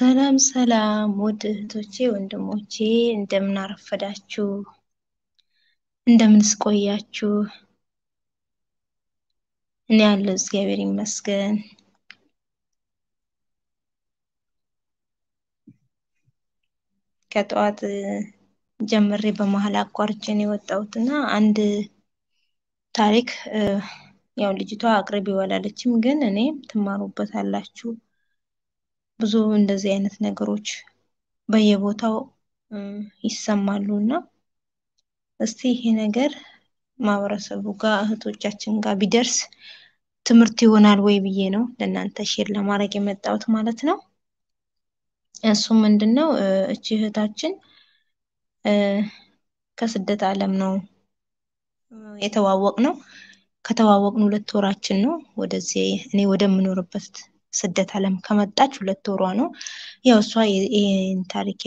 ሰላም ሰላም ውድ እህቶቼ ወንድሞቼ፣ እንደምን አረፈዳችሁ? እንደምን ስቆያችሁ እኔ ያለው እግዚአብሔር ይመስገን። ከጠዋት ጀምሬ በመሀል አቋርጬን የወጣሁት እና አንድ ታሪክ ያው ልጅቷ አቅርቢ ይወላለችም ግን እኔ ትማሩበት አላችሁ ብዙ እንደዚህ አይነት ነገሮች በየቦታው ይሰማሉ እና እስቲ ይሄ ነገር ማህበረሰቡ ጋር እህቶቻችን ጋር ቢደርስ ትምህርት ይሆናል ወይ ብዬ ነው ለእናንተ ሼር ለማድረግ የመጣሁት ማለት ነው። እሱ ምንድን ነው እቺ እህታችን ከስደት ዓለም ነው የተዋወቅ ነው ከተዋወቅን ሁለት ወራችን ነው ወደዚህ እኔ ወደምኖርበት ስደት አለም ከመጣች ሁለት ወሯ ነው። ያው እሷ ታሪክ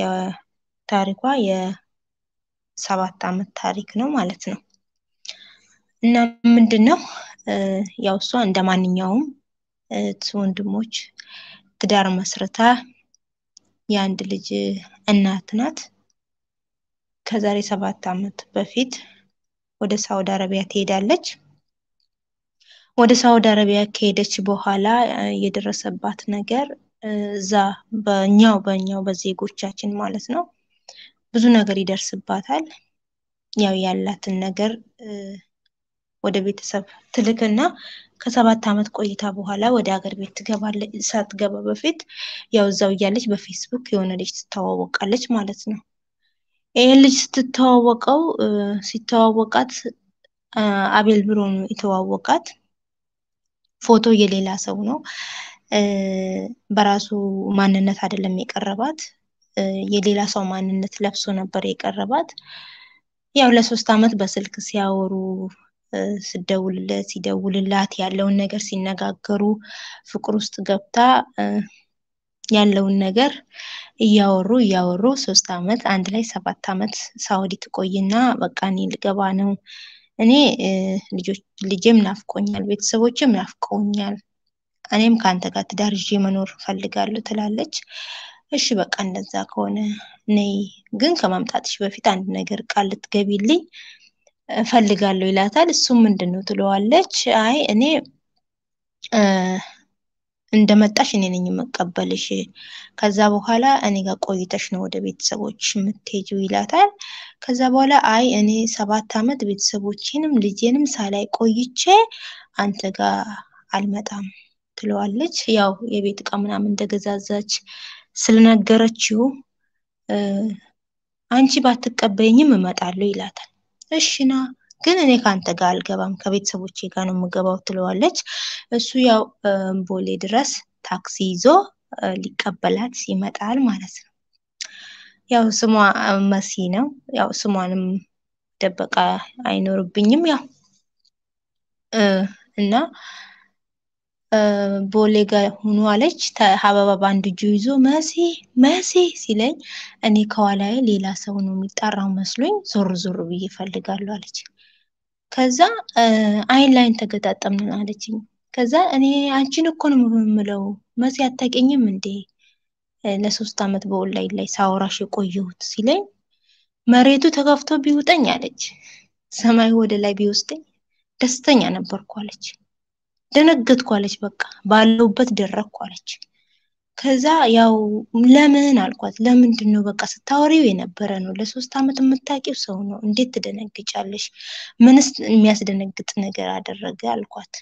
ታሪኳ የሰባት አመት ታሪክ ነው ማለት ነው። እና ምንድን ነው ያው እሷ እንደ ማንኛውም ወንድሞች ትዳር መስርታ የአንድ ልጅ እናት ናት። ከዛሬ ሰባት አመት በፊት ወደ ሳውዲ አረቢያ ትሄዳለች። ወደ ሳውዲ አረቢያ ከሄደች በኋላ የደረሰባት ነገር እዛ በእኛው በኛው በዜጎቻችን ማለት ነው ብዙ ነገር ይደርስባታል። ያው ያላትን ነገር ወደ ቤተሰብ ትልክና ከሰባት ዓመት ቆይታ በኋላ ወደ ሀገር ቤት ትገባለች። ሳትገባ በፊት ያው እዛው እያለች በፌስቡክ የሆነ ልጅ ትተዋወቃለች ማለት ነው። ይህን ልጅ ስትተዋወቀው ሲተዋወቃት አቤል ብሮ ነው የተዋወቃት። ፎቶ የሌላ ሰው ነው። በራሱ ማንነት አይደለም የቀረባት፣ የሌላ ሰው ማንነት ለብሶ ነበር የቀረባት። ያው ለሶስት አመት በስልክ ሲያወሩ ስደውልለት ሲደውልላት ያለውን ነገር ሲነጋገሩ ፍቅር ውስጥ ገብታ ያለውን ነገር እያወሩ እያወሩ ሶስት አመት አንድ ላይ ሰባት አመት ሳውዲ ትቆይና በቃ እኔ ልገባ ነው እኔ ልጄም ናፍቆኛል፣ ቤተሰቦችም ናፍቀውኛል፣ እኔም ከአንተ ጋር ትዳር ይዤ መኖር ፈልጋለሁ ትላለች። እሺ በቃ እንደዛ ከሆነ ነይ፣ ግን ከማምጣትሽ በፊት አንድ ነገር ቃል ልትገቢልኝ እፈልጋለሁ ይላታል። እሱም ምንድን ነው ትለዋለች። አይ እኔ እንደመጣሽ እኔ ነኝ የምቀበልሽ፣ ከዛ በኋላ እኔ ጋር ቆይተሽ ነው ወደ ቤተሰቦች የምትሄጂው ይላታል። ከዛ በኋላ አይ እኔ ሰባት አመት ቤተሰቦቼንም ልጄንም ሳላይ ቆይቼ አንተ ጋር አልመጣም ትለዋለች። ያው የቤት እቃ ምናምን እንደገዛዛች ስለነገረችው አንቺ ባትቀበይኝም እመጣለሁ ይላታል። እሽና ግን እኔ ከአንተ ጋር አልገባም ከቤተሰቦቼ ጋር ነው የምገባው ትለዋለች። እሱ ያው ቦሌ ድረስ ታክሲ ይዞ ሊቀበላት ይመጣል ማለት ነው። ያው ስሟ መሲ ነው። ያው ስሟንም ደበቃ አይኖርብኝም። ያው እና ቦሌ ጋር ሆኖ አለች። ሀበባ በአንድ እጁ ይዞ መሲ መሲ ሲለኝ እኔ ከኋላዬ ሌላ ሰው ነው የሚጠራው መስሎኝ ዞር ዞር ብዬ ፈልጋለሁ አለች። ከዛ አይን ላይን ተገጣጠምን አለችኝ። ከዛ እኔ አንቺን እኮ ነው የምለው መሲ አታውቂኝም እንዴ ለሶስት አመት በኦንላይን ላይ ሳወራሽ የቆየሁት ሲለኝ መሬቱ ተከፍቶ ቢውጠኝ አለች፣ ሰማይ ወደ ላይ ቢወስደኝ ደስተኛ ነበርኩ አለች። ደነገጥኩ አለች። በቃ ባለውበት ደረግኩ አለች። ከዛ ያው ለምን አልኳት። ለምንድን ነው በቃ ስታወሪው የነበረ ነው። ለሶስት አመት የምታውቂው ሰው ነው። እንዴት ትደነግጫለሽ? ምንስ የሚያስደነግጥ ነገር አደረገ አልኳት።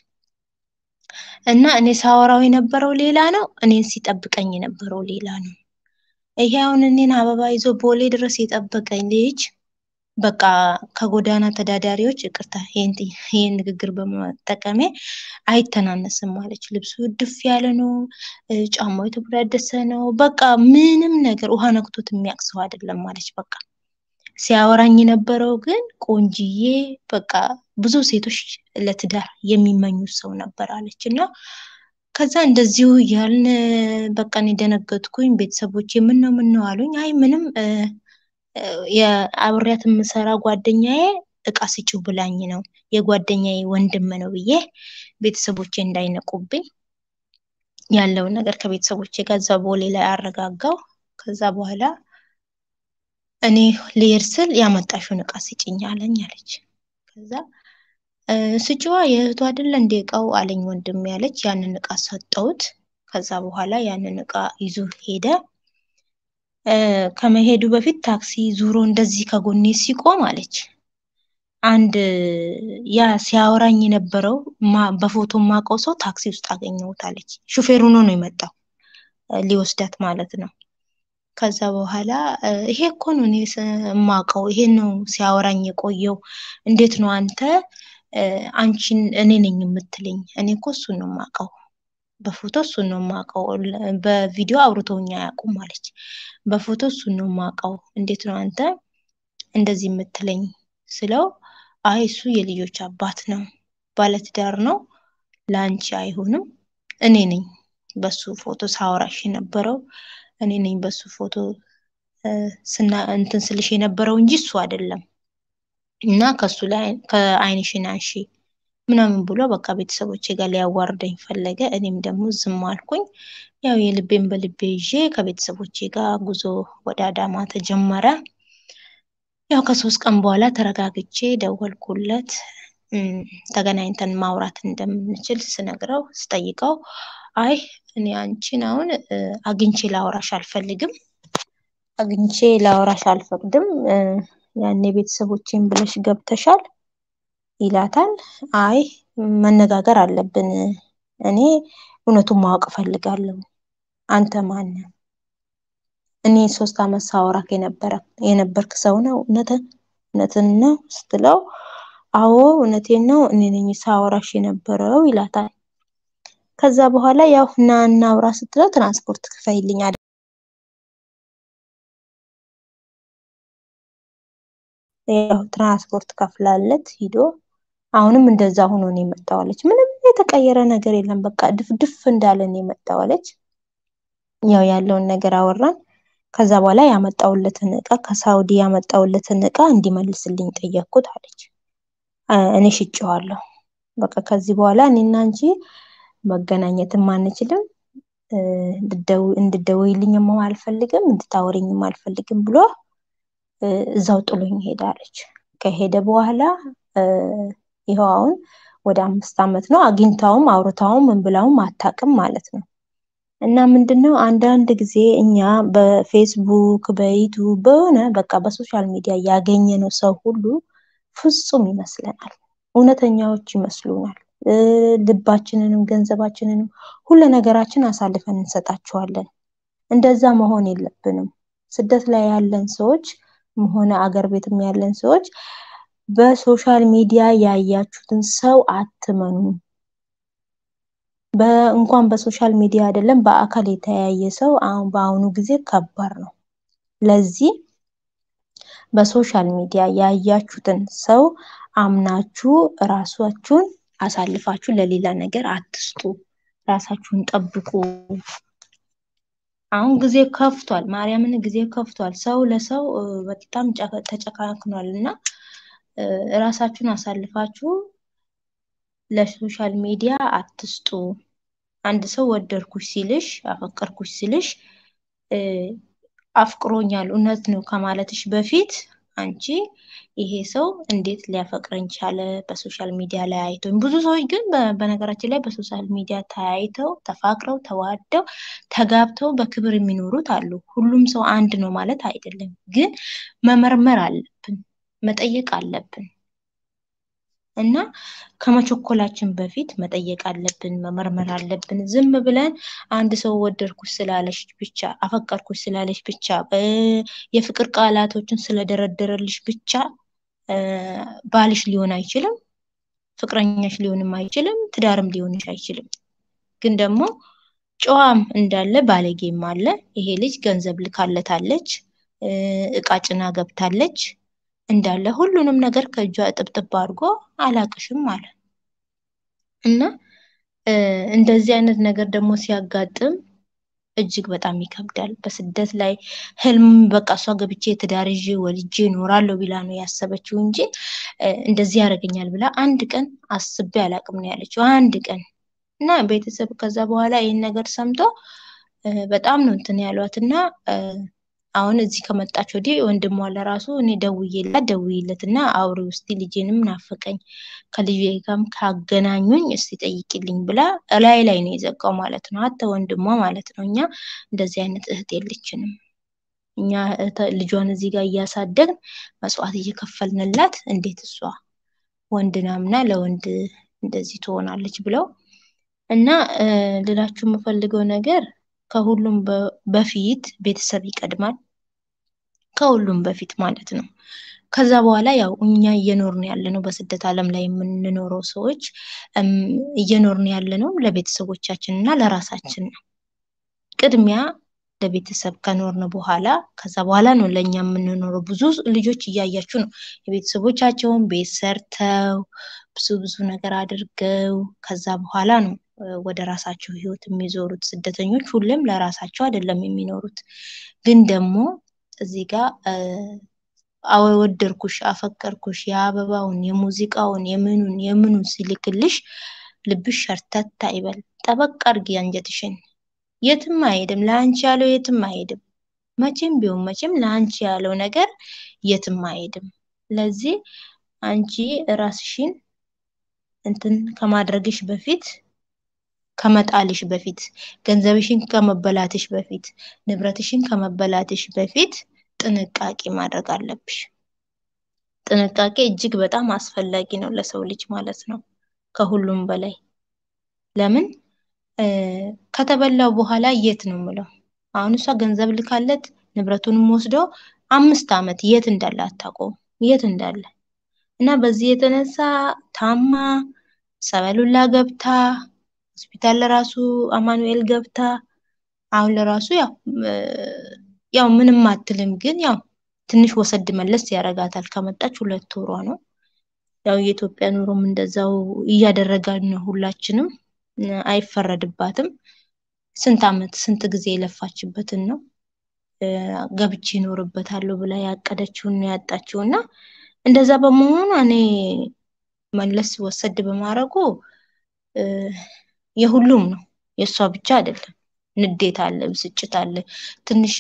እና እኔ ሳወራው የነበረው ሌላ ነው፣ እኔን ሲጠብቀኝ የነበረው ሌላ ነው። ይሄ አሁን እኔን አበባ ይዞ ቦሌ ድረስ የጠበቀኝ ልጅ በቃ ከጎዳና ተዳዳሪዎች ይቅርታ ይህን ንግግር በመጠቀሜ አይተናነስም ማለች። ልብሱ ድፍ ያለ ነው፣ ጫማው የተጎዳደሰ ነው። በቃ ምንም ነገር ውሃ ነክቶት የሚያቅሰው አይደለም ማለች። በቃ ሲያወራኝ የነበረው ግን ቆንጅዬ በቃ ብዙ ሴቶች ለትዳር የሚመኙ ሰው ነበር አለች እና ከዛ እንደዚሁ እያልን በቃ እኔ ደነገጥኩኝ። ቤተሰቦች ምን ነው አሉኝ። አይ ምንም የአብሬያት የምሰራ ጓደኛዬ እቃ ስጭው ብላኝ ነው የጓደኛዬ ወንድም ነው ብዬ ቤተሰቦቼ እንዳይነቁብኝ ያለውን ነገር ከቤተሰቦቼ ጋር እዛ ቦሌ ላይ አረጋጋው። ከዛ በኋላ እኔ ልሄድ ስል ያመጣሽውን እቃ ስጭኝ አለኝ አለች። ከዛ ስጭዋ የእህቱ አይደለ እንደ እቃው አለኝ ወንድም ያለች ያንን እቃ ሰጠውት። ከዛ በኋላ ያንን እቃ ይዞ ሄደ። ከመሄዱ በፊት ታክሲ ዙሮ እንደዚህ ከጎኔ ሲቆም አለች አንድ ያ ሲያወራኝ የነበረው በፎቶ ማቀው ሰው ታክሲ ውስጥ አገኘሁት አለች። ሹፌር ነው ነው የመጣው ሊወስዳት ማለት ነው። ከዛ በኋላ ይሄ እኮ ነው እኔ ማቀው፣ ይሄ ነው ሲያወራኝ የቆየው። እንዴት ነው አንተ አንቺን እኔ ነኝ የምትለኝ። እኔ እኮ እሱን ነው የማውቀው፣ በፎቶ እሱን ነው የማውቀው፣ በቪዲዮ አውርተውኝ አያውቁም አለች። በፎቶ እሱን ነው የማውቀው፣ እንዴት ነው አንተ እንደዚህ የምትለኝ ስለው፣ አይ እሱ የልጆች አባት ነው፣ ባለትዳር ነው፣ ለአንቺ አይሆንም። እኔ ነኝ በሱ ፎቶ ሳወራሽ የነበረው፣ እኔ ነኝ በሱ ፎቶ እንትን ስልሽ የነበረው እንጂ እሱ አይደለም እና ከሱ ላይ ከአይንሽን አንሺ ምናምን ብሎ በቃ ቤተሰቦቼ ጋር ሊያዋርደኝ ፈለገ። እኔም ደግሞ ዝም አልኩኝ። ያው የልቤን በልቤ ይዤ ከቤተሰቦቼ ጋር ጉዞ ወደ አዳማ ተጀመረ። ያው ከሶስት ቀን በኋላ ተረጋግቼ ደወልኩለት። ተገናኝተን ማውራት እንደምንችል ስነግረው ስጠይቀው፣ አይ እኔ አንቺን አሁን አግኝቼ ላወራሽ አልፈልግም፣ አግኝቼ ላወራሽ አልፈቅድም ያኔ ቤተሰቦቼን ብለሽ ገብተሻል ይላታል። አይ መነጋገር አለብን፣ እኔ እውነቱን ማወቅ እፈልጋለሁ። አንተ ማን እኔ ሶስት አመት ሳወራክ የነበረ የነበርክ ሰው ነው እውነት እውነትን ነው ስትለው፣ አዎ እውነቴን ነው እኔ ነኝ ሳወራሽ የነበረው ይላታል። ከዛ በኋላ ያው ና እናውራ ስትለው ትራንስፖርት ክፈይልኝ ትራንስፖርት ከፍላለት ሂዶ አሁንም እንደዛ ሆኖ ነው የመጣዋለች። ምንም የተቀየረ ነገር የለም። በቃ ድፍድፍ እንዳለ ነው የመጣዋለች። ያው ያለውን ነገር አወራን። ከዛ በኋላ ያመጣውለትን እቃ ከሳውዲ ያመጣውለትን እቃ እንዲመልስልኝ ጠየቅኩት አለች። እኔ ሽጬዋለሁ። በቃ ከዚህ በኋላ እኔና እንጂ መገናኘትም አንችልም፣ እንድደውይልኝም አልፈልግም፣ እንድታወሪኝም አልፈልግም ብሎ እዛው ጥሎኝ ሄዳለች። ከሄደ በኋላ ይኸው አሁን ወደ አምስት ዓመት ነው። አግኝታውም አውርታውም እንብላውም አታውቅም ማለት ነው። እና ምንድነው አንዳንድ ጊዜ እኛ በፌስቡክ በዩቱብ በሆነ በቃ በሶሻል ሚዲያ ያገኘነው ሰው ሁሉ ፍጹም ይመስለናል፣ እውነተኛዎች ይመስሉናል። ልባችንንም ገንዘባችንንም ሁሉ ነገራችን አሳልፈን እንሰጣቸዋለን። እንደዛ መሆን የለብንም። ስደት ላይ ያለን ሰዎች ሆነ አገር ቤትም ያለን ሰዎች በሶሻል ሚዲያ ያያችሁትን ሰው አትመኑ። እንኳን በሶሻል ሚዲያ አይደለም በአካል የተያየ ሰው አሁን በአሁኑ ጊዜ ከባድ ነው። ለዚህ በሶሻል ሚዲያ ያያችሁትን ሰው አምናችሁ ራሳችሁን አሳልፋችሁ ለሌላ ነገር አትስጡ። ራሳችሁን ጠብቁ። አሁን ጊዜ ከፍቷል። ማርያምን ጊዜ ከፍቷል። ሰው ለሰው በጣም ተጨካክኗል እና እራሳችሁን አሳልፋችሁ ለሶሻል ሚዲያ አትስጡ። አንድ ሰው ወደድኩሽ ሲልሽ፣ አፈቀርኩሽ ሲልሽ አፍቅሮኛል እውነት ነው ከማለትሽ በፊት አንቺ ይሄ ሰው እንዴት ሊያፈቅረኝ ቻለ? በሶሻል ሚዲያ ላይ አይተው። ብዙ ሰዎች ግን በነገራችን ላይ በሶሻል ሚዲያ ተያይተው ተፋቅረው ተዋደው ተጋብተው በክብር የሚኖሩት አሉ። ሁሉም ሰው አንድ ነው ማለት አይደለም። ግን መመርመር አለብን፣ መጠየቅ አለብን። እና ከመቸኮላችን በፊት መጠየቅ አለብን፣ መመርመር አለብን። ዝም ብለን አንድ ሰው ወደድኩሽ ስላለሽ ብቻ አፈቀርኩሽ ስላለሽ ብቻ የፍቅር ቃላቶችን ስለደረደረልሽ ብቻ ባልሽ ሊሆን አይችልም፣ ፍቅረኛሽ ሊሆንም አይችልም፣ ትዳርም ሊሆንሽ አይችልም። ግን ደግሞ ጨዋም እንዳለ ባለጌም አለ። ይሄ ልጅ ገንዘብ ልካለታለች፣ እቃ ጭና ገብታለች እንዳለ ሁሉንም ነገር ከእጇ ጥብጥብ አድርጎ አላቅሽም አለ እና እንደዚህ አይነት ነገር ደግሞ ሲያጋጥም እጅግ በጣም ይከብዳል። በስደት ላይ ህልም በቃ እሷ ገብቼ ትዳርዤ ወልጄ እኖራለሁ ቢላ ነው ያሰበችው እንጂ እንደዚህ ያደርገኛል ብላ አንድ ቀን አስቤ አላቅም ነው ያለችው። አንድ ቀን እና ቤተሰብ ከዛ በኋላ ይህን ነገር ሰምቶ በጣም ነው እንትን ያሏት እና አሁን እዚህ ከመጣች ወዲህ ወንድሟ ለራሱ እኔ ደውዬላት ደውዬለት እና አውሪው ውስጥ ልጄንም ናፈቀኝ ከልጅ ጋም ካገናኙኝ እስቲ ጠይቂልኝ ብላ እላይ ላይ ነው የዘጋው ማለት ነው። አተ ወንድሟ ማለት ነው። እኛ እንደዚህ አይነት እህት የለችንም። እኛ ልጇን እዚህ ጋር እያሳደግን መስዋዕት እየከፈልንላት እንዴት እሷ ወንድ ናምና ለወንድ እንደዚህ ትሆናለች ብለው እና ልላችሁ የምፈልገው ነገር ከሁሉም በፊት ቤተሰብ ይቀድማል። ከሁሉም በፊት ማለት ነው። ከዛ በኋላ ያው እኛ እየኖርን ያለ ነው በስደት ዓለም ላይ የምንኖረው ሰዎች እየኖርን ያለ ነው ለቤተሰቦቻችን እና ለራሳችን ነው። ቅድሚያ ለቤተሰብ ከኖርን በኋላ ከዛ በኋላ ነው ለእኛ የምንኖረው። ብዙ ልጆች እያያችሁ ነው የቤተሰቦቻቸውን ቤት ሰርተው ብዙ ብዙ ነገር አድርገው ከዛ በኋላ ነው ወደ ራሳቸው ህይወት የሚዞሩት ስደተኞች ሁሌም ለራሳቸው አይደለም የሚኖሩት። ግን ደግሞ እዚህ ጋር አወደድኩሽ፣ አፈቀርኩሽ የአበባውን፣ የሙዚቃውን፣ የምኑን የምኑን ሲልክልሽ ልብሽ ሸርተታ ይበል። ጠበቅ አርጊ አንጀትሽን። የትም አይሄድም ለአንቺ ያለው የትም አይሄድም። መቼም ቢሆን መቼም ለአንቺ ያለው ነገር የትም አይሄድም። ለዚህ አንቺ ራስሽን እንትን ከማድረግሽ በፊት ከመጣልሽ በፊት ገንዘብሽን ከመበላትሽ በፊት ንብረትሽን ከመበላትሽ በፊት ጥንቃቄ ማድረግ አለብሽ። ጥንቃቄ እጅግ በጣም አስፈላጊ ነው ለሰው ልጅ ማለት ነው። ከሁሉም በላይ ለምን ከተበላው በኋላ የት ነው ምለው? አሁን እሷ ገንዘብ ልካለት ንብረቱንም ወስዶ አምስት ዓመት የት እንዳለ አታውቀውም። የት እንዳለ እና በዚህ የተነሳ ታማ ሰበሉላ ገብታ ሆስፒታል ለራሱ አማኑኤል ገብታ አሁን ለራሱ ያው ያው ምንም አትልም፣ ግን ያው ትንሽ ወሰድ መለስ ያረጋታል። ከመጣች ሁለት ወሯ ነው። ያው የኢትዮጵያ ኑሮም እንደዛው እያደረጋን ነው። ሁላችንም አይፈረድባትም። ስንት አመት ስንት ጊዜ የለፋችበትን ነው ገብቼ ይኖርበታለሁ ብላ ያቀደችውን ያጣችው እና እንደዛ በመሆኑ እኔ መለስ ወሰድ በማድረጉ የሁሉም ነው፣ የእሷ ብቻ አይደለም። ንዴት አለ፣ ብስጭት አለ። ትንሽ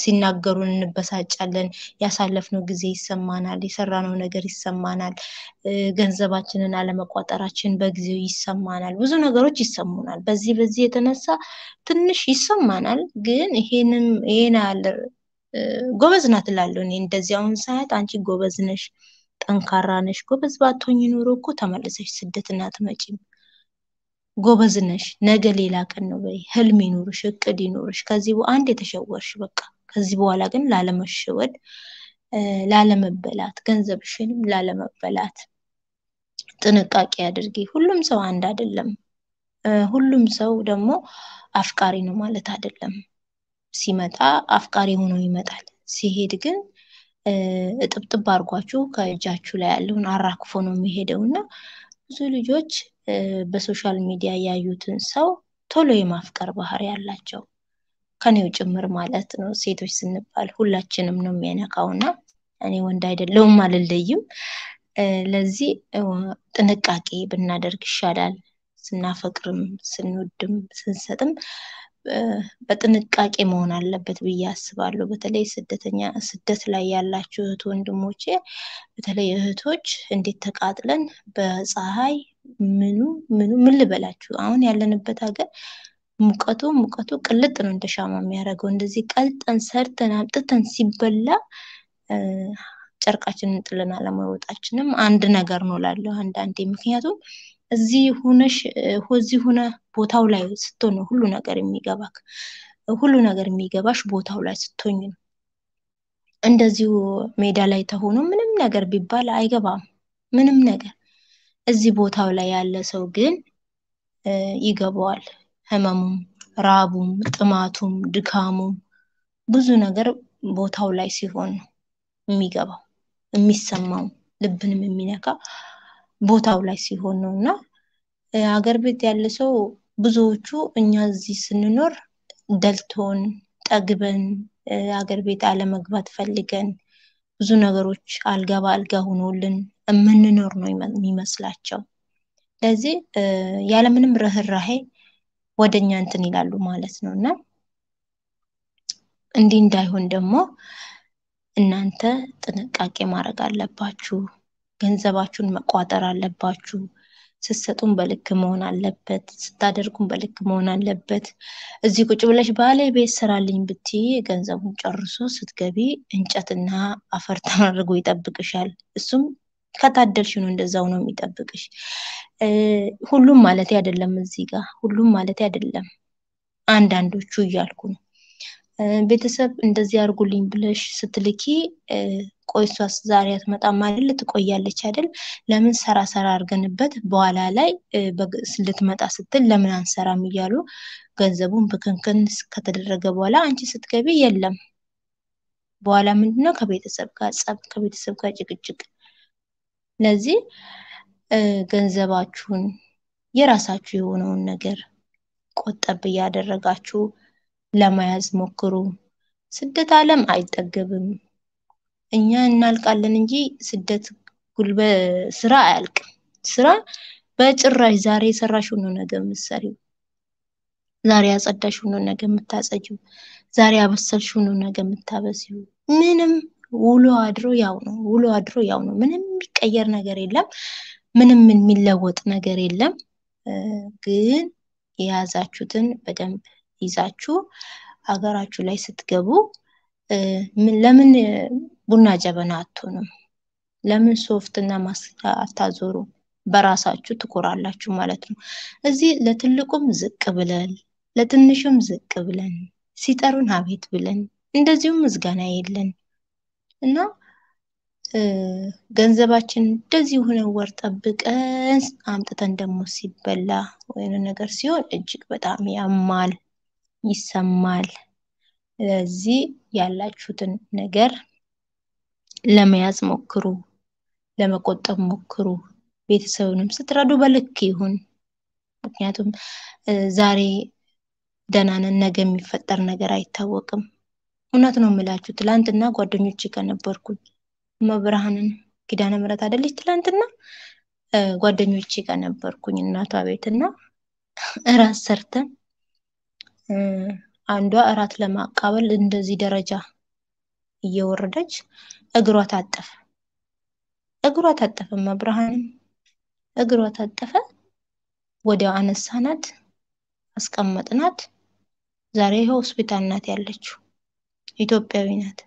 ሲናገሩን እንበሳጫለን። ያሳለፍነው ጊዜ ይሰማናል፣ የሰራነው ነገር ይሰማናል፣ ገንዘባችንን አለመቋጠራችን በጊዜው ይሰማናል። ብዙ ነገሮች ይሰሙናል። በዚህ በዚህ የተነሳ ትንሽ ይሰማናል። ግን ይሄንም ይሄን ያለ ጎበዝ ናት እላለሁ እኔ እንደዚህ አሁን ሳያት አንቺ ጎበዝ ነሽ፣ ጠንካራ ነሽ። ጎበዝ ባትሆኝ ኖሮ እኮ ተመልሰሽ ስደት እናትመጪም ጎበዝነሽ ነገ ሌላ ቀን ነው በይ። ህልም ይኑርሽ፣ እቅድ ይኑርሽ። ከዚህ አንድ የተሸወርሽ በቃ ከዚህ በኋላ ግን ላለመሸወድ፣ ላለመበላት፣ ገንዘብሽንም ላለመበላት ጥንቃቄ አድርጊ። ሁሉም ሰው አንድ አይደለም። ሁሉም ሰው ደግሞ አፍቃሪ ነው ማለት አይደለም። ሲመጣ አፍቃሪ ሆኖ ይመጣል። ሲሄድ ግን እጥብጥብ አድርጓችሁ ከእጃችሁ ላይ ያለውን አራክፎ ነው የሚሄደው እና ብዙ ልጆች በሶሻል ሚዲያ ያዩትን ሰው ቶሎ የማፍቀር ባህሪ ያላቸው ከኔው ጭምር ማለት ነው። ሴቶች ስንባል ሁላችንም ነው የሚያነካው እና እኔ ወንድ አይደለውም አልለይም። ለዚህ ጥንቃቄ ብናደርግ ይሻላል። ስናፈቅርም ስንወድም ስንሰጥም በጥንቃቄ መሆን አለበት ብዬ አስባለሁ። በተለይ ስደተኛ ስደት ላይ ያላችሁ እህት ወንድሞቼ፣ በተለይ እህቶች እንዴት ተቃጥለን በፀሐይ ምኑ ምኑ ምን ልበላችሁ፣ አሁን ያለንበት ሀገር ሙቀቱ ሙቀቱ ቅልጥ ነው እንደ ሻማ የሚያደርገው። እንደዚህ ቀልጠን ሰርተን አምጥተን ሲበላ ጨርቃችንን ጥለና ለመሮጣችንም አንድ ነገር ነው ላለሁ አንዳንዴ ምክንያቱም እዚህ ሁነሽ እዚህ ሁነ ቦታው ላይ ስትሆን ሁሉ ነገር የሚገባክ። ሁሉ ነገር የሚገባሽ ቦታው ላይ ስትሆኝ ነው። እንደዚሁ ሜዳ ላይ ተሆኖ ምንም ነገር ቢባል አይገባም። ምንም ነገር እዚህ ቦታው ላይ ያለ ሰው ግን ይገባዋል። ህመሙም፣ ራቡም፣ ጥማቱም፣ ድካሙም ብዙ ነገር ቦታው ላይ ሲሆን ነው የሚገባው የሚሰማው ልብንም የሚነካ ቦታው ላይ ሲሆን ነው እና ሀገር ቤት ያለ ሰው ብዙዎቹ እኛ እዚህ ስንኖር ደልቶን ጠግበን ሀገር ቤት አለመግባት ፈልገን ብዙ ነገሮች አልጋ በአልጋ ሆኖልን የምንኖር ነው የሚመስላቸው። ስለዚህ ያለምንም ርህራሄ ወደኛ እንትን ይላሉ ማለት ነው እና እንዲህ እንዳይሆን ደግሞ እናንተ ጥንቃቄ ማድረግ አለባችሁ። ገንዘባችሁን መቋጠር አለባችሁ። ስትሰጡን በልክ መሆን አለበት። ስታደርጉን በልክ መሆን አለበት። እዚህ ቁጭ ብለሽ ቤት ስራልኝ ብትይ ገንዘቡን ጨርሶ ስትገቢ እንጨትና አፈር ተመርጎ ይጠብቅሻል። እሱም ከታደልሽ ነው፣ እንደዛው ነው የሚጠብቅሽ። ሁሉም ማለት አይደለም፣ እዚህ ጋር ሁሉም ማለት አይደለም፣ አንዳንዶቹ እያልኩ ነው። ቤተሰብ እንደዚህ አድርጉልኝ ብለሽ ስትልኪ ቆይ እሷስ ዛሬ አትመጣም አይደል? ትቆያለች አይደል? ለምን ሰራ ሰራ አድርገንበት በኋላ ላይ ልትመጣ ስትል ለምን አንሰራም እያሉ ገንዘቡን ብክንክን ከተደረገ በኋላ አንቺ ስትገቢ የለም። በኋላ ምንድነው ከቤተሰብ ጋር ጸብ፣ ከቤተሰብ ጋር ጭቅጭቅ። ስለዚህ ገንዘባችሁን የራሳችሁ የሆነውን ነገር ቆጠብ እያደረጋችሁ ለመያዝ ሞክሩ። ስደት ዓለም አይጠገብም። እኛ እናልቃለን እንጂ ስደት ጉልበ ስራ አያልቅም። ስራ በጭራሽ ዛሬ የሰራሽው ነው ነገ የምትሰሪው። ዛሬ ያጸዳሽው ነው ነገ የምታጸጂው። ዛሬ ያበሰልሽው ነው ነገ የምታበሲው። ምንም ውሎ አድሮ ያው ነው። ውሎ አድሮ ያው ነው። ምንም የሚቀየር ነገር የለም። ምንም የሚለወጥ ነገር የለም። ግን የያዛችሁትን በደንብ ይዛችሁ ሀገራችሁ ላይ ስትገቡ ለምን ቡና ጀበና አትሆኑም። ለምን ሶፍት እና ማስታ አታዞሩ? በራሳችሁ ትኮራላችሁ ማለት ነው። እዚህ ለትልቁም ዝቅ ብለን ለትንሹም ዝቅ ብለን ሲጠሩን አቤት ብለን እንደዚሁም ምስጋና የለን እና ገንዘባችን እንደዚህ ሆነ ወር ጠብቀን አምጥተን ደግሞ ሲበላ ወይም ነገር ሲሆን እጅግ በጣም ያማል፣ ይሰማል። ለዚህ ያላችሁትን ነገር ለመያዝ ሞክሩ፣ ለመቆጠብ ሞክሩ። ቤተሰብንም ስትረዱ በልክ ይሁን። ምክንያቱም ዛሬ ደህና ነን፣ ነገ የሚፈጠር ነገር አይታወቅም። እውነት ነው የምላችሁ። ትላንትና ጓደኞች ከነበርኩኝ መብርሃንን ኪዳነ ምሕረት አይደለች። ትላንትና ጓደኞች ከነበርኩኝ እናቷ ቤትና እራት ሰርተን አንዷ እራት ለማቃበል እንደዚህ ደረጃ እየወረደች እግሯ ታጠፈ። እግሯ ታጠፈ። መብርሃን እግሯ ታጠፈ። ወዲያው አነሳናት፣ አስቀመጥናት። ዛሬ ይኸው ሆስፒታል ናት ያለችው። ኢትዮጵያዊ ናት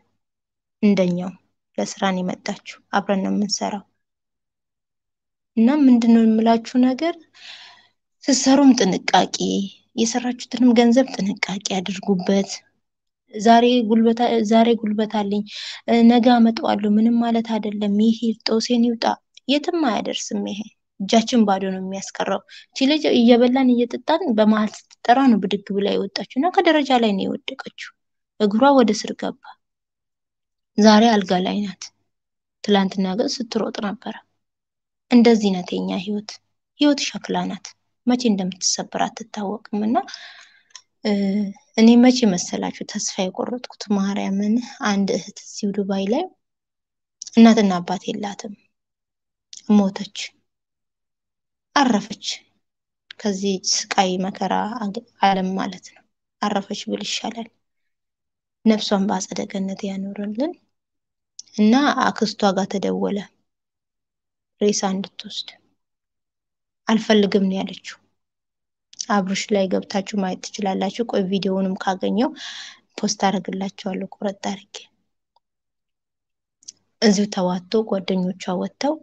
እንደኛው ለስራን የመጣችው አብረን ነው የምንሰራው። እና ምንድነው የምላችሁ ነገር ስትሰሩም ጥንቃቄ፣ የሰራችሁትንም ገንዘብ ጥንቃቄ አድርጉበት። ዛሬ ጉልበት አለኝ ነገ አመጣዋለሁ ምንም ማለት አይደለም። ይሄ ጦሴን ይውጣ፣ የትም አያደርስም። ይሄ እጃችን ባዶ ነው የሚያስቀረው። እቺ ልጅ እየበላን እየጠጣን በመሀል ስትጠራ ነው ብድግ ብላ የወጣችው እና ከደረጃ ላይ ነው የወደቀችው። እግሯ ወደ ስር ገባ። ዛሬ አልጋ ላይ ናት። ትላንትና ግን ስትሮጥ ነበረ። እንደዚህ ናት የኛ ህይወት። ህይወት ሸክላ ናት። መቼ እንደምትሰበር አትታወቅም እና እኔ መቼ መሰላችሁ ተስፋ የቆረጥኩት ማርያምን፣ አንድ እህት እዚሁ ዱባይ ላይ እናትና አባት የላትም፣ ሞተች፣ አረፈች። ከዚህ ስቃይ መከራ ዓለም ማለት ነው አረፈች ብል ይሻላል። ነፍሷን በአጸደ ገነት ያኖርልን እና አክስቷ ጋር ተደወለ ሬሳ እንድትወስድ አልፈልግም ነው ያለችው። አብርሽ ላይ ገብታችሁ ማየት ትችላላችሁ። ቆይ ቪዲዮውንም ካገኘው ፖስት አደርግላችኋለሁ ቁረጥ አድርጌ። እዚሁ ተዋቶ ጓደኞቿ ወጥተው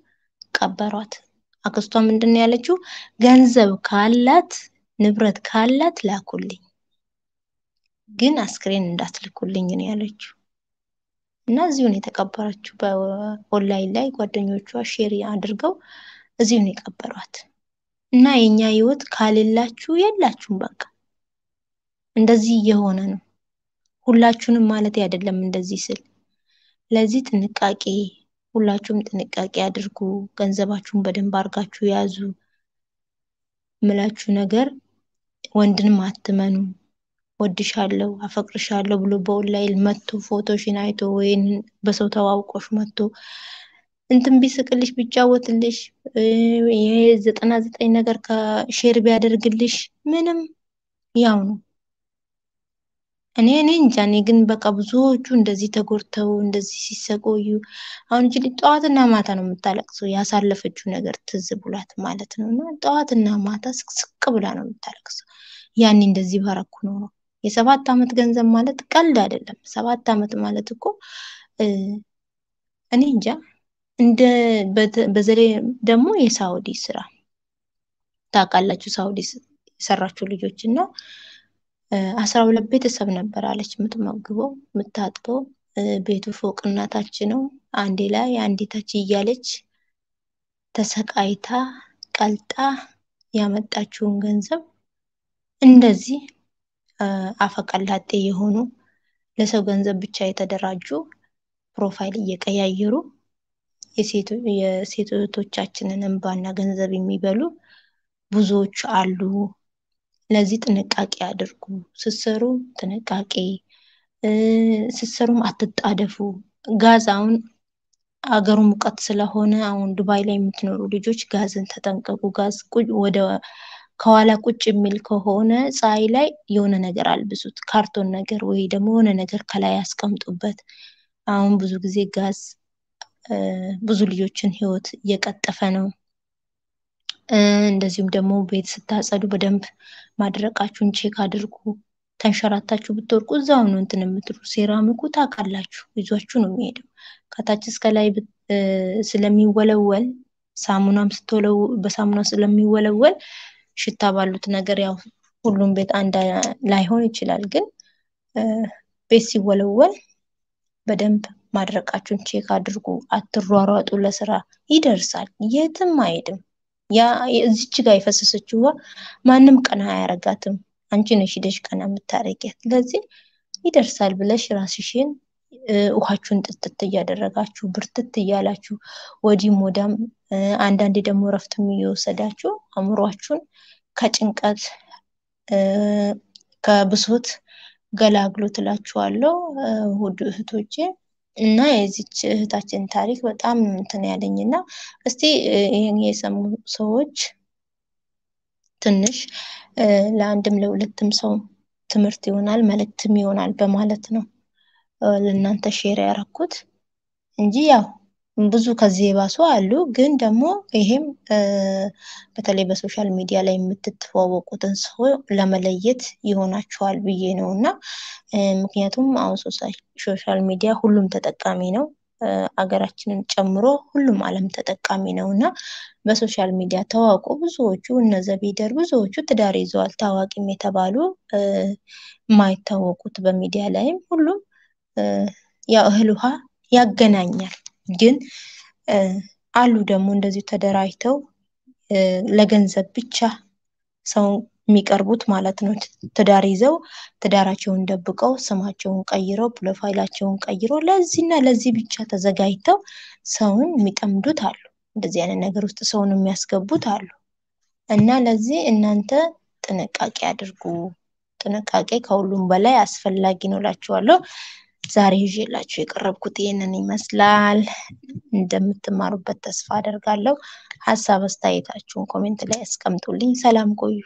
ቀበሯት። አክስቷ ምንድን ነው ያለችው? ገንዘብ ካላት ንብረት ካላት ላኩልኝ፣ ግን አስክሬን እንዳትልኩልኝ ነው ያለችው። እና እዚሁ ነው የተቀበረችው። በኦንላይን ላይ ጓደኞቿ ሼር አድርገው እዚሁ ነው የቀበሯት። እና የኛ ህይወት ካሌላችሁ የላችሁም። በቃ እንደዚህ እየሆነ ነው። ሁላችሁንም ማለት አይደለም እንደዚህ ስል። ለዚህ ጥንቃቄ ሁላችሁም ጥንቃቄ አድርጉ። ገንዘባችሁን በደንብ አድርጋችሁ ያዙ። ምላችሁ ነገር ወንድንም አትመኑ። ወድሻለሁ፣ አፈቅርሻለሁ ብሎ በኦንላይን መጥቶ ፎቶሽን አይቶ ወይን በሰው ተዋውቆሽ መጥቶ እንትን ቢስቅልሽ ቢጫወትልሽ ዘጠና ዘጠኝ ነገር ከሼር ቢያደርግልሽ ምንም ያው ነው። እኔ እኔ እንጃ እኔ ግን በቃ ብዙዎቹ እንደዚህ ተጎድተው እንደዚህ ሲሰቆዩ፣ አሁን እጅ ጠዋትና ማታ ነው የምታለቅሰው። ያሳለፈችው ነገር ትዝ ብሏት ማለት ነው። እና ጠዋትና ማታ ስቅስቅ ብላ ነው የምታለቅሰው። ያኔ እንደዚህ ባረኩ ኖሮ የሰባት ዓመት ገንዘብ ማለት ቀልድ አይደለም። ሰባት ዓመት ማለት እኮ እኔ እንጃ እንደ በተለይ ደግሞ የሳውዲ ስራ ታውቃላችሁ፣ ሳውዲ የሰራችሁ ልጆች እና አስራ ሁለት ቤተሰብ ነበር አለች የምትመግበው የምታጥበው። ቤቱ ፎቅና ነው። አንዴ ላይ አንዴ ታች እያለች ተሰቃይታ ቀልጣ ያመጣችውን ገንዘብ እንደዚህ አፈቀላጤ የሆኑ ለሰው ገንዘብ ብቻ የተደራጁ ፕሮፋይል እየቀያየሩ የሴት እህቶቻችንን እንባና ገንዘብ የሚበሉ ብዙዎች አሉ። ለዚህ ጥንቃቄ አድርጉ። ስሰሩ ጥንቃቄ፣ ስሰሩም አትጣደፉ። ጋዝ አሁን አገሩ ሙቀት ስለሆነ አሁን ዱባይ ላይ የምትኖሩ ልጆች ጋዝን ተጠንቀቁ። ጋዝ ወደ ከኋላ ቁጭ የሚል ከሆነ ፀሐይ ላይ የሆነ ነገር አልብሱት፣ ካርቶን ነገር ወይ ደግሞ የሆነ ነገር ከላይ ያስቀምጡበት። አሁን ብዙ ጊዜ ጋዝ ብዙ ልጆችን ህይወት እየቀጠፈ ነው። እንደዚሁም ደግሞ ቤት ስታጸዱ በደንብ ማድረቃችሁን ቼክ አድርጉ። ተንሸራታችሁ ብትወርቁ እዛው ነው እንትን የምትሉ ሴራሚኩ ታውቃላችሁ፣ ይዟችሁ ነው የሚሄደው። ከታች እስከ ላይ ስለሚወለወል ሳሙናም ስትወለው በሳሙና ስለሚወለወል ሽታ ባሉት ነገር ያው ሁሉም ቤት አንድ ላይሆን ይችላል፣ ግን ቤት ሲወለወል በደንብ ማድረቃችሁን ቼክ አድርጉ። አትሯሯጡ ለስራ ይደርሳል፣ የትም አይሄድም። እዚች ጋር የፈሰሰችው ውሃ ማንም ቀና አያረጋትም። አንቺ ነሽ ሂደሽ ቀና የምታረጊያት። ስለዚህ ይደርሳል ብለሽ ራስሽን ውሃችሁን ጥጥት እያደረጋችሁ ብርትት እያላችሁ ወዲህም ወዳም፣ አንዳንዴ ደግሞ እረፍትም እየወሰዳችሁ አእምሯችሁን ከጭንቀት ከብሶት ገላግሎ ትላችኋለሁ ውድ እህቶቼ። እና የዚች እህታችን ታሪክ በጣም እንትን ያለኝ እና እስቲ ይህን የሰሙ ሰዎች ትንሽ ለአንድም ለሁለትም ሰው ትምህርት ይሆናል መልእክትም ይሆናል በማለት ነው ለእናንተ ሼር ያረኩት እንጂ ያው ብዙ ከዚህ የባሱ አሉ። ግን ደግሞ ይሄም በተለይ በሶሻል ሚዲያ ላይ የምትተዋወቁትን ሰው ለመለየት ይሆናችኋል ብዬ ነው እና ምክንያቱም አሁን ሶሻል ሚዲያ ሁሉም ተጠቃሚ ነው፣ አገራችንን ጨምሮ ሁሉም ዓለም ተጠቃሚ ነው እና በሶሻል ሚዲያ ተዋውቆ ብዙዎቹ እነ ዘቢደር ብዙዎቹ ትዳር ይዘዋል። ታዋቂም የተባሉ የማይታወቁት በሚዲያ ላይም ሁሉም ያው እህል ውሃ ያገናኛል። ግን አሉ ደግሞ እንደዚሁ ተደራጅተው ለገንዘብ ብቻ ሰው የሚቀርቡት ማለት ነው። ትዳር ይዘው ትዳራቸውን ደብቀው ስማቸውን ቀይረው ፕሮፋይላቸውን ቀይረው ለዚህና ለዚህ ብቻ ተዘጋጅተው ሰውን የሚጠምዱት አሉ። እንደዚህ አይነት ነገር ውስጥ ሰውን የሚያስገቡት አሉ እና ለዚህ እናንተ ጥንቃቄ አድርጉ። ጥንቃቄ ከሁሉም በላይ አስፈላጊ ነው እላችኋለሁ። ዛሬ ይዤላችሁ የቀረብኩት ይህንን ይመስላል። እንደምትማሩበት ተስፋ አደርጋለሁ። ሀሳብ አስተያየታችሁን ኮሜንት ላይ አስቀምጡልኝ። ሰላም ቆዩ።